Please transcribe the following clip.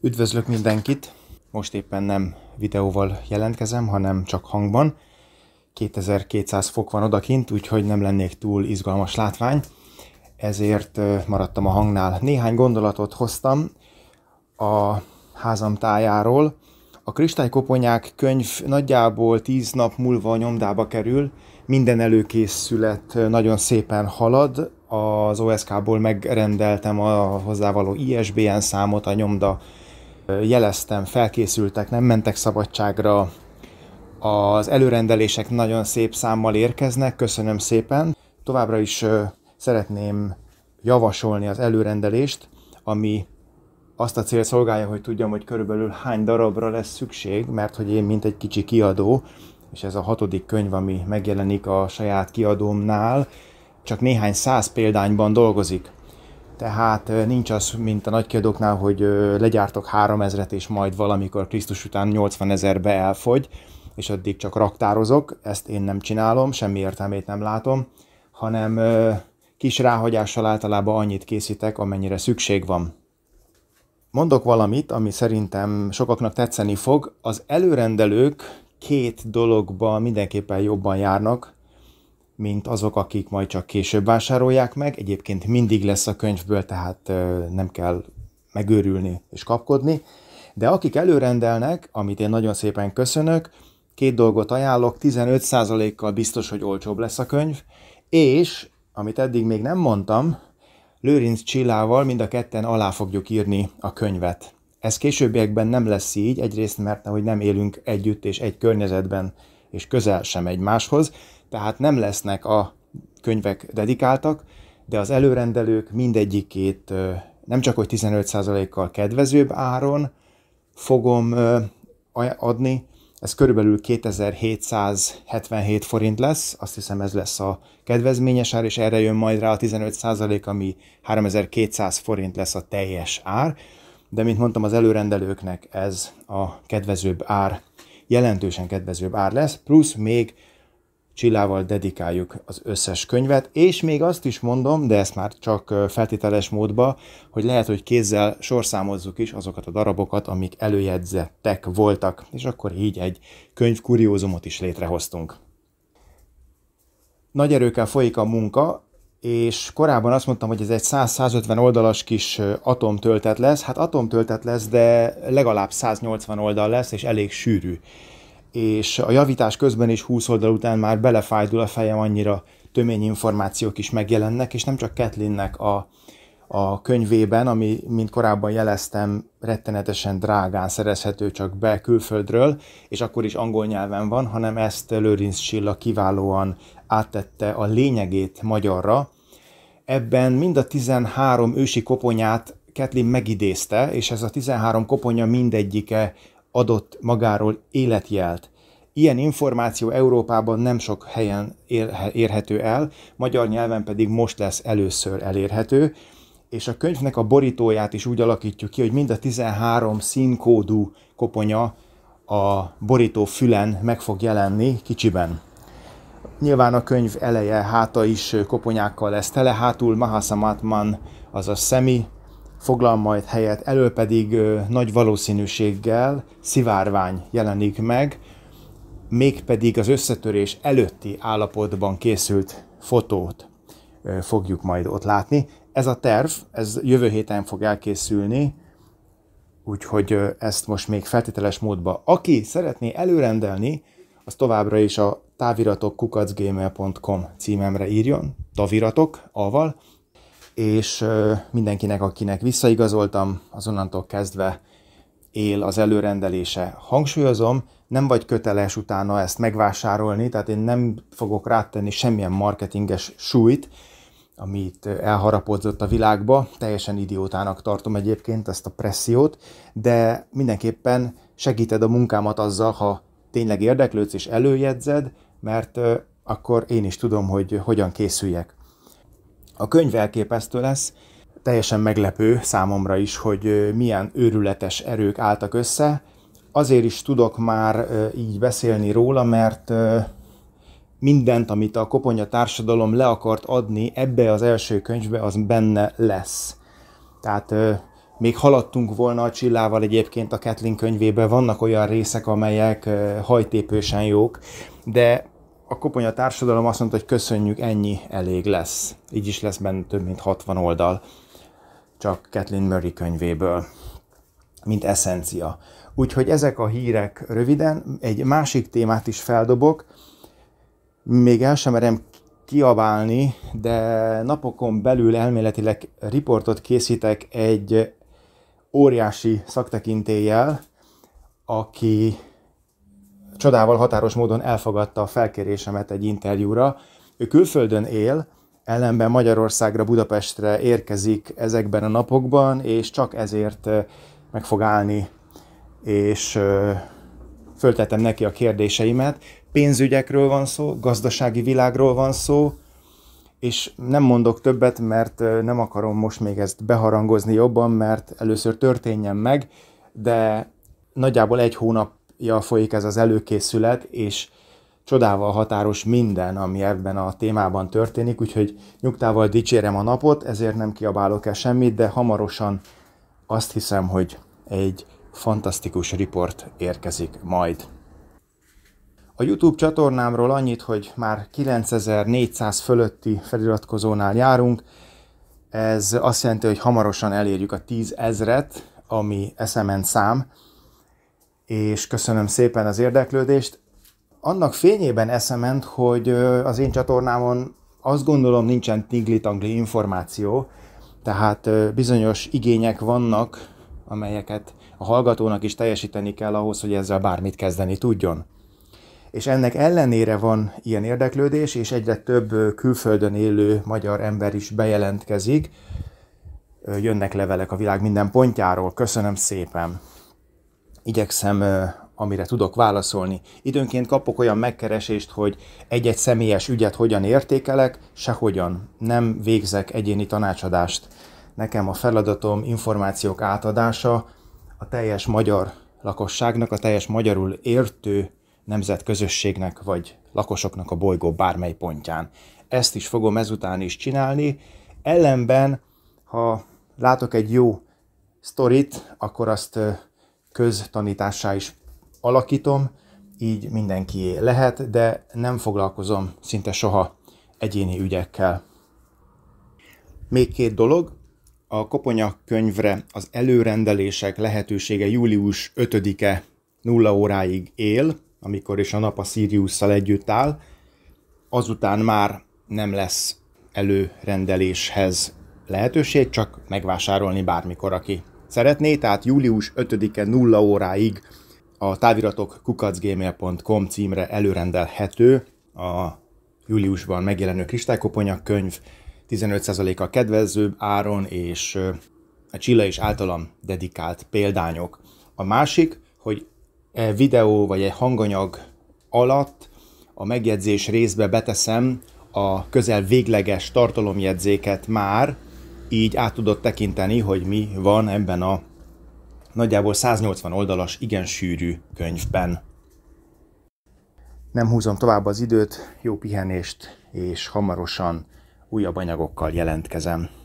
Üdvözlök mindenkit! Most éppen nem videóval jelentkezem, hanem csak hangban. 2200 fok van odakint, úgyhogy nem lennék túl izgalmas látvány, ezért maradtam a hangnál. Néhány gondolatot hoztam a házam tájáról. A Kristálykoponyák könyv nagyjából 10 nap múlva nyomdába kerül, minden előkészület nagyon szépen halad, az OSK-ból megrendeltem a hozzávaló ISBN számot, a nyomda jeleztem, felkészültek, nem mentek szabadságra, az előrendelések nagyon szép számmal érkeznek, köszönöm szépen. Továbbra is szeretném javasolni az előrendelést, ami azt a cél szolgálja, hogy tudjam, hogy körülbelül hány darabra lesz szükség, mert hogy én, mint egy kicsi kiadó, és ez a hatodik könyv, ami megjelenik a saját kiadómnál, csak néhány száz példányban dolgozik. Tehát nincs az, mint a nagykiadóknál, hogy legyártok 3000-et, és majd valamikor Krisztus után 80 ezerbe elfogy, és addig csak raktározok. Ezt én nem csinálom, semmi értelmét nem látom, hanem kis ráhagyással általában annyit készítek, amennyire szükség van. Mondok valamit, ami szerintem sokaknak tetszeni fog. Az előrendelők két dologban mindenképpen jobban járnak, mint azok, akik majd csak később vásárolják meg. Egyébként mindig lesz a könyvből, tehát nem kell megőrülni és kapkodni. De akik előrendelnek, amit én nagyon szépen köszönök, két dolgot ajánlok, 15%-kal biztos, hogy olcsóbb lesz a könyv, és, amit eddig még nem mondtam, Lőrinc Csillával mind a ketten alá fogjuk írni a könyvet. Ez későbbiekben nem lesz így, egyrészt mert hogy nem élünk együtt és egy környezetben, és közel sem egymáshoz, tehát nem lesznek a könyvek dedikáltak, de az előrendelők mindegyikét nem csak hogy 15%-kal kedvezőbb áron fogom adni, ez körülbelül 2777 forint lesz, azt hiszem ez lesz a kedvezményes ár, és erre jön majd rá a 15% ami 3200 forint lesz a teljes ár, de mint mondtam az előrendelőknek ez a kedvezőbb ár, jelentősen kedvezőbb ár lesz, plusz még Csillával dedikáljuk az összes könyvet, és még azt is mondom, de ezt már csak feltételes módba, hogy lehet, hogy kézzel sorszámozzuk is azokat a darabokat, amik előjegyzettek voltak, és akkor így egy könyvkuriózumot is létrehoztunk. Nagy erőkkel folyik a munka, és korábban azt mondtam, hogy ez egy 100-150 oldalas kis atomtöltet lesz. Hát atomtöltet lesz, de legalább 180 oldal lesz, és elég sűrű és a javítás közben is 20 oldal után már belefájdul a fejem, annyira tömény információk is megjelennek, és nem csak Ketlinnek a, a könyvében, ami, mint korábban jeleztem, rettenetesen drágán szerezhető csak be külföldről, és akkor is angol nyelven van, hanem ezt Lőrinc Silla kiválóan áttette a lényegét magyarra. Ebben mind a 13 ősi koponyát Ketlin megidézte, és ez a 13 koponya mindegyike adott magáról életjelt. Ilyen információ Európában nem sok helyen érhető el, magyar nyelven pedig most lesz először elérhető, és a könyvnek a borítóját is úgy alakítjuk ki, hogy mind a 13 színkódú koponya a borító fülen meg fog jelenni kicsiben. Nyilván a könyv eleje, háta is koponyákkal lesz tele, hátul Mahasamatman, azaz Szemi, foglal majd helyet, elő pedig ö, nagy valószínűséggel szivárvány jelenik meg, mégpedig az összetörés előtti állapotban készült fotót ö, fogjuk majd ott látni. Ez a terv, ez jövő héten fog elkészülni, úgyhogy ö, ezt most még feltételes módba. Aki szeretné előrendelni, az továbbra is a táviratok kukacgmail.com címemre írjon, taviratok, aval, és mindenkinek, akinek visszaigazoltam, azonnantól kezdve él az előrendelése. Hangsúlyozom, nem vagy köteles utána ezt megvásárolni, tehát én nem fogok rátenni semmilyen marketinges súlyt, amit elharapodzott a világba. Teljesen idiótának tartom egyébként ezt a pressziót, de mindenképpen segíted a munkámat azzal, ha tényleg érdeklődsz és előjegyzed, mert akkor én is tudom, hogy hogyan készüljek. A könyv elképesztő lesz, teljesen meglepő számomra is, hogy milyen őrületes erők álltak össze. Azért is tudok már így beszélni róla, mert mindent, amit a koponya társadalom le akart adni ebbe az első könyvbe, az benne lesz. Tehát még haladtunk volna a Csillával egyébként a Ketlin könyvében, vannak olyan részek, amelyek hajtépősen jók, de a koponya társadalom azt mondta, hogy köszönjük, ennyi elég lesz. Így is lesz benne több mint 60 oldal, csak Kathleen Murray könyvéből, mint eszencia. Úgyhogy ezek a hírek röviden, egy másik témát is feldobok, még el sem merem kiabálni, de napokon belül elméletileg riportot készítek egy óriási szaktekintéllyel, aki csodával határos módon elfogadta a felkérésemet egy interjúra. Ő külföldön él, ellenben Magyarországra, Budapestre érkezik ezekben a napokban, és csak ezért meg fog állni, és föltettem neki a kérdéseimet. Pénzügyekről van szó, gazdasági világról van szó, és nem mondok többet, mert nem akarom most még ezt beharangozni jobban, mert először történjen meg, de nagyjából egy hónap ja, folyik ez az előkészület, és csodával határos minden, ami ebben a témában történik, úgyhogy nyugtával dicsérem a napot, ezért nem kiabálok el semmit, de hamarosan azt hiszem, hogy egy fantasztikus riport érkezik majd. A YouTube csatornámról annyit, hogy már 9400 fölötti feliratkozónál járunk, ez azt jelenti, hogy hamarosan elérjük a 10 ezret, ami SMN szám, és köszönöm szépen az érdeklődést. Annak fényében eszement, hogy az én csatornámon azt gondolom nincsen tingli információ, tehát bizonyos igények vannak, amelyeket a hallgatónak is teljesíteni kell ahhoz, hogy ezzel bármit kezdeni tudjon. És ennek ellenére van ilyen érdeklődés, és egyre több külföldön élő magyar ember is bejelentkezik. Jönnek levelek a világ minden pontjáról. Köszönöm szépen! igyekszem amire tudok válaszolni. Időnként kapok olyan megkeresést, hogy egy-egy személyes ügyet hogyan értékelek, sehogyan. Nem végzek egyéni tanácsadást. Nekem a feladatom információk átadása a teljes magyar lakosságnak, a teljes magyarul értő nemzetközösségnek vagy lakosoknak a bolygó bármely pontján. Ezt is fogom ezután is csinálni. Ellenben, ha látok egy jó sztorit, akkor azt köztanítássá is alakítom, így mindenki lehet, de nem foglalkozom szinte soha egyéni ügyekkel. Még két dolog, a koponya könyvre az előrendelések lehetősége július 5-e 0 óráig él, amikor is a nap a sirius együtt áll, azután már nem lesz előrendeléshez lehetőség, csak megvásárolni bármikor, aki szeretné, tehát július 5-e 0 óráig a táviratok kukacgmail.com címre előrendelhető a júliusban megjelenő kristálykoponya könyv 15%-a kedvezőbb áron és a Csilla és általam dedikált példányok. A másik, hogy e videó vagy egy hanganyag alatt a megjegyzés részbe beteszem a közel végleges tartalomjegyzéket már, így át tudod tekinteni, hogy mi van ebben a nagyjából 180 oldalas, igen sűrű könyvben. Nem húzom tovább az időt, jó pihenést, és hamarosan újabb anyagokkal jelentkezem.